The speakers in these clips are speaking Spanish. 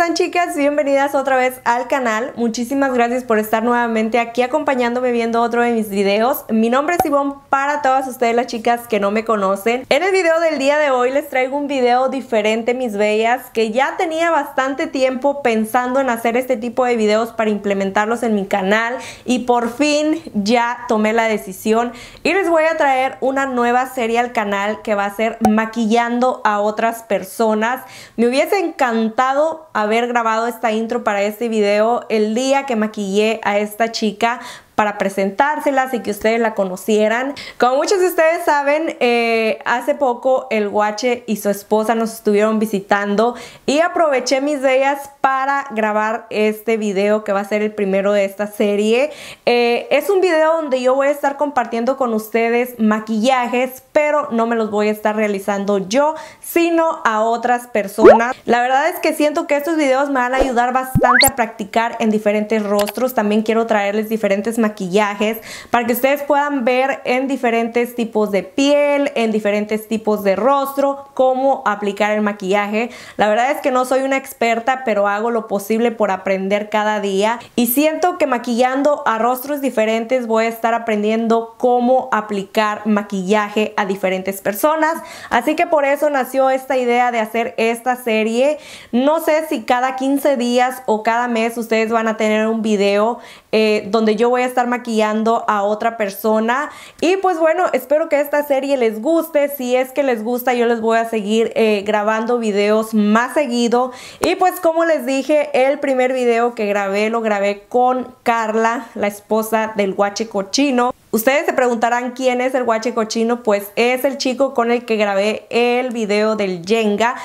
están chicas? Bienvenidas otra vez al canal. Muchísimas gracias por estar nuevamente aquí acompañándome viendo otro de mis videos. Mi nombre es Ivonne para todas ustedes las chicas que no me conocen. En el video del día de hoy les traigo un video diferente mis bellas que ya tenía bastante tiempo pensando en hacer este tipo de videos para implementarlos en mi canal y por fin ya tomé la decisión y les voy a traer una nueva serie al canal que va a ser maquillando a otras personas. Me hubiese encantado haber grabado esta intro para este video el día que maquillé a esta chica para presentárselas y que ustedes la conocieran. Como muchos de ustedes saben, eh, hace poco el guache y su esposa nos estuvieron visitando y aproveché mis días para grabar este video que va a ser el primero de esta serie. Eh, es un video donde yo voy a estar compartiendo con ustedes maquillajes, pero no me los voy a estar realizando yo, sino a otras personas. La verdad es que siento que estos videos me van a ayudar bastante a practicar en diferentes rostros. También quiero traerles diferentes maquillajes maquillajes para que ustedes puedan ver en diferentes tipos de piel, en diferentes tipos de rostro, cómo aplicar el maquillaje. La verdad es que no soy una experta, pero hago lo posible por aprender cada día y siento que maquillando a rostros diferentes voy a estar aprendiendo cómo aplicar maquillaje a diferentes personas. Así que por eso nació esta idea de hacer esta serie. No sé si cada 15 días o cada mes ustedes van a tener un video eh, donde yo voy a estar maquillando a otra persona. Y pues bueno, espero que esta serie les guste. Si es que les gusta, yo les voy a seguir eh, grabando videos más seguido. Y pues como les dije, el primer video que grabé lo grabé con Carla, la esposa del guache cochino. Ustedes se preguntarán quién es el guache cochino, pues es el chico con el que grabé el video del Jenga.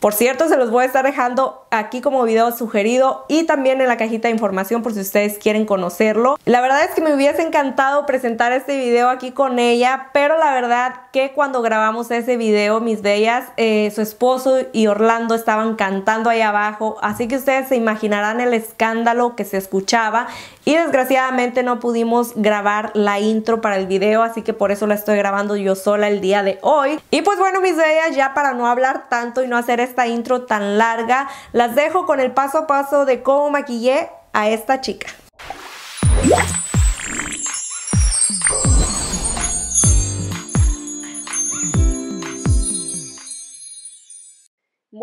Por cierto, se los voy a estar dejando aquí como video sugerido y también en la cajita de información por si ustedes quieren conocerlo. La verdad es que me hubiese encantado presentar este video aquí con ella, pero la verdad que cuando grabamos ese video, mis bellas, eh, su esposo y Orlando estaban cantando ahí abajo, así que ustedes se imaginarán el escándalo que se escuchaba y desgraciadamente no pudimos grabar la intro para el video, así que por eso la estoy grabando yo sola el día de hoy. Y pues bueno, mis bellas, ya para no hablar tanto y no hacer esta intro tan larga, la dejo con el paso a paso de cómo maquillé a esta chica.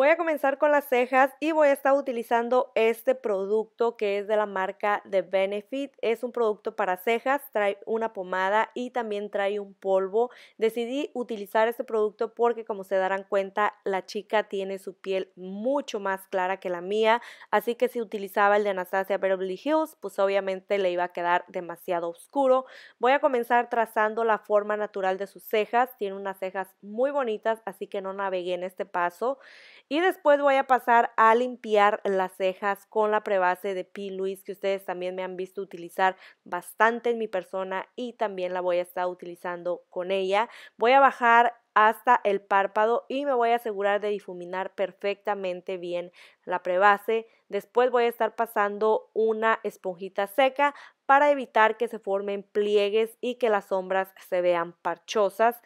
Voy a comenzar con las cejas y voy a estar utilizando este producto que es de la marca The Benefit. Es un producto para cejas, trae una pomada y también trae un polvo. Decidí utilizar este producto porque como se darán cuenta, la chica tiene su piel mucho más clara que la mía. Así que si utilizaba el de Anastasia Beverly Hills, pues obviamente le iba a quedar demasiado oscuro. Voy a comenzar trazando la forma natural de sus cejas. Tiene unas cejas muy bonitas, así que no navegué en este paso y después voy a pasar a limpiar las cejas con la prebase de P. Louis que ustedes también me han visto utilizar bastante en mi persona y también la voy a estar utilizando con ella. Voy a bajar hasta el párpado y me voy a asegurar de difuminar perfectamente bien la prebase. Después voy a estar pasando una esponjita seca para evitar que se formen pliegues y que las sombras se vean parchosas.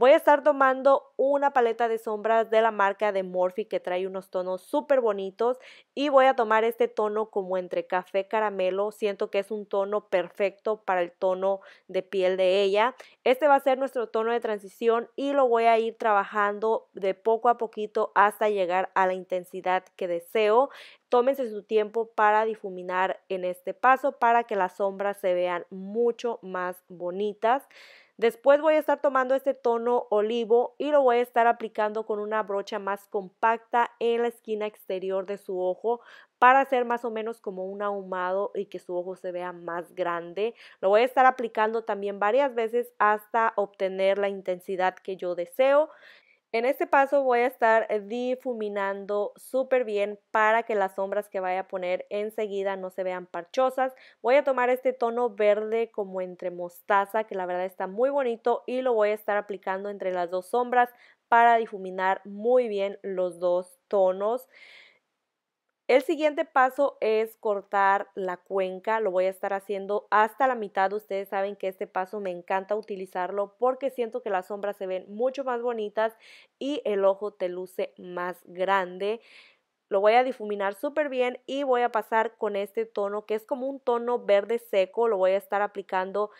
Voy a estar tomando una paleta de sombras de la marca de Morphe que trae unos tonos súper bonitos y voy a tomar este tono como entre café caramelo. Siento que es un tono perfecto para el tono de piel de ella. Este va a ser nuestro tono de transición y lo voy a ir trabajando de poco a poquito hasta llegar a la intensidad que deseo. Tómense su tiempo para difuminar en este paso para que las sombras se vean mucho más bonitas. Después voy a estar tomando este tono olivo y lo voy a estar aplicando con una brocha más compacta en la esquina exterior de su ojo para hacer más o menos como un ahumado y que su ojo se vea más grande. Lo voy a estar aplicando también varias veces hasta obtener la intensidad que yo deseo. En este paso voy a estar difuminando súper bien para que las sombras que vaya a poner enseguida no se vean parchosas. Voy a tomar este tono verde como entre mostaza que la verdad está muy bonito y lo voy a estar aplicando entre las dos sombras para difuminar muy bien los dos tonos. El siguiente paso es cortar la cuenca, lo voy a estar haciendo hasta la mitad, ustedes saben que este paso me encanta utilizarlo porque siento que las sombras se ven mucho más bonitas y el ojo te luce más grande. Lo voy a difuminar súper bien y voy a pasar con este tono que es como un tono verde seco, lo voy a estar aplicando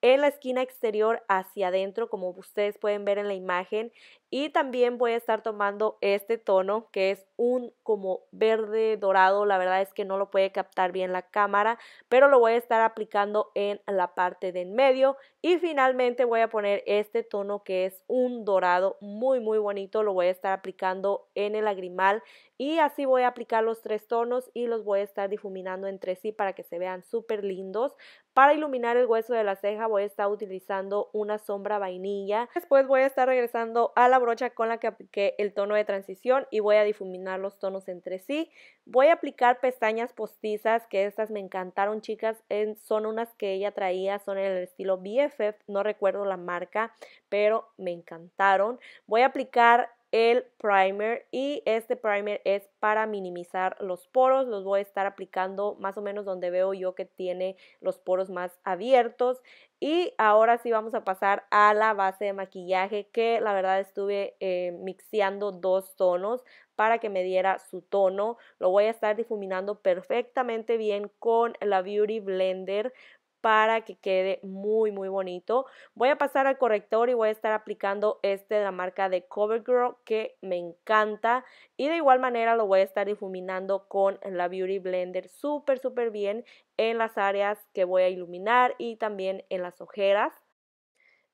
en la esquina exterior hacia adentro como ustedes pueden ver en la imagen y también voy a estar tomando este tono que es un como verde dorado. La verdad es que no lo puede captar bien la cámara, pero lo voy a estar aplicando en la parte de en medio. Y finalmente voy a poner este tono que es un dorado muy muy bonito. Lo voy a estar aplicando en el lagrimal y así voy a aplicar los tres tonos y los voy a estar difuminando entre sí para que se vean súper lindos. Para iluminar el hueso de la ceja voy a estar utilizando una sombra vainilla. Después voy a estar regresando a la brocha con la que apliqué el tono de transición y voy a difuminar los tonos entre sí. Voy a aplicar pestañas postizas, que estas me encantaron, chicas. son unas que ella traía, son en el estilo BFF, no recuerdo la marca, pero me encantaron. Voy a aplicar el primer y este primer es para minimizar los poros, los voy a estar aplicando más o menos donde veo yo que tiene los poros más abiertos y ahora sí vamos a pasar a la base de maquillaje que la verdad estuve eh, mixeando dos tonos para que me diera su tono. Lo voy a estar difuminando perfectamente bien con la Beauty Blender para que quede muy muy bonito. Voy a pasar al corrector y voy a estar aplicando este de la marca de CoverGirl que me encanta y de igual manera lo voy a estar difuminando con la Beauty Blender súper súper bien en las áreas que voy a iluminar y también en las ojeras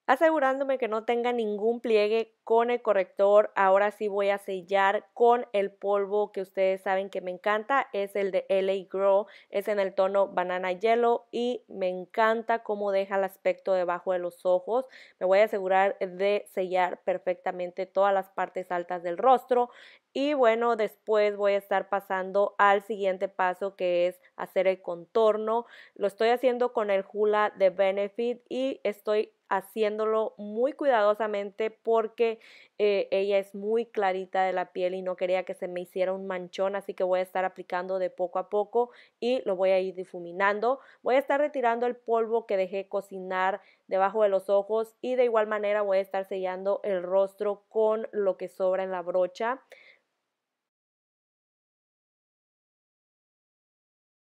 asegurándome que no tenga ningún pliegue con el corrector. Ahora sí voy a sellar con el polvo que ustedes saben que me encanta, es el de LA Grow, es en el tono Banana Yellow y me encanta cómo deja el aspecto debajo de los ojos. Me voy a asegurar de sellar perfectamente todas las partes altas del rostro y bueno, después voy a estar pasando al siguiente paso que es hacer el contorno. Lo estoy haciendo con el jula de Benefit y estoy haciéndolo muy cuidadosamente porque eh, ella es muy clarita de la piel y no quería que se me hiciera un manchón, así que voy a estar aplicando de poco a poco y lo voy a ir difuminando. Voy a estar retirando el polvo que dejé cocinar debajo de los ojos y de igual manera voy a estar sellando el rostro con lo que sobra en la brocha.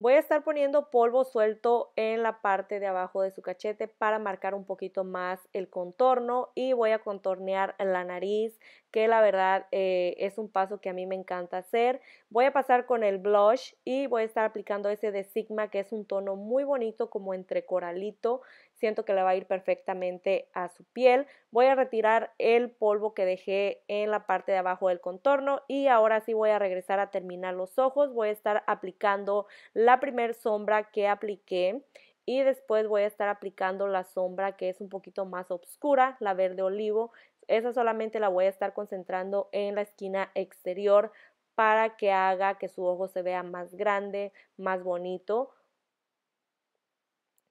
Voy a estar poniendo polvo suelto en la parte de abajo de su cachete para marcar un poquito más el contorno y voy a contornear la nariz que la verdad eh, es un paso que a mí me encanta hacer. Voy a pasar con el blush y voy a estar aplicando ese de Sigma que es un tono muy bonito como entre coralito Siento que le va a ir perfectamente a su piel. Voy a retirar el polvo que dejé en la parte de abajo del contorno y ahora sí voy a regresar a terminar los ojos. Voy a estar aplicando la primer sombra que apliqué y después voy a estar aplicando la sombra que es un poquito más oscura, la verde olivo. Esa solamente la voy a estar concentrando en la esquina exterior para que haga que su ojo se vea más grande, más bonito.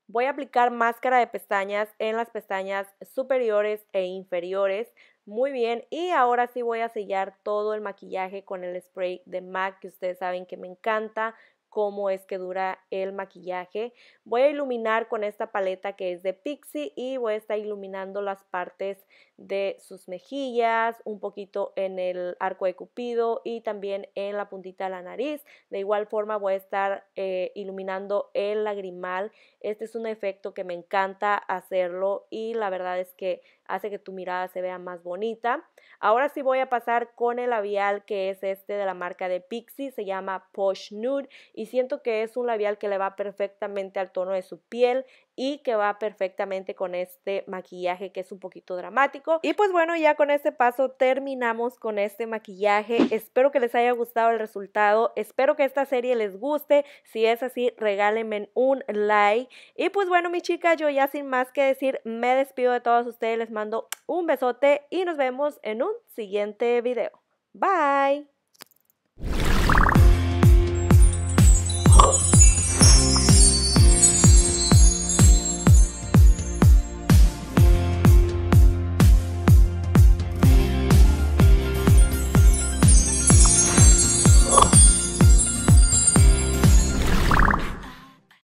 Voy a aplicar máscara de pestañas en las pestañas superiores e inferiores. Muy bien, y ahora sí voy a sellar todo el maquillaje con el spray de MAC que ustedes saben que me encanta cómo es que dura el maquillaje. Voy a iluminar con esta paleta que es de Pixie y voy a estar iluminando las partes de sus mejillas, un poquito en el arco de cupido y también en la puntita de la nariz. De igual forma voy a estar eh, iluminando el lagrimal. Este es un efecto que me encanta hacerlo y la verdad es que hace que tu mirada se vea más bonita. Ahora sí voy a pasar con el labial que es este de la marca de Pixie, se llama Posh Nude y y siento que es un labial que le va perfectamente al tono de su piel y que va perfectamente con este maquillaje que es un poquito dramático. Y pues bueno, ya con este paso terminamos con este maquillaje. Espero que les haya gustado el resultado. Espero que esta serie les guste. Si es así, regálenme un like. Y pues bueno, mi chica, yo ya sin más que decir, me despido de todos ustedes. Les mando un besote y nos vemos en un siguiente video. Bye.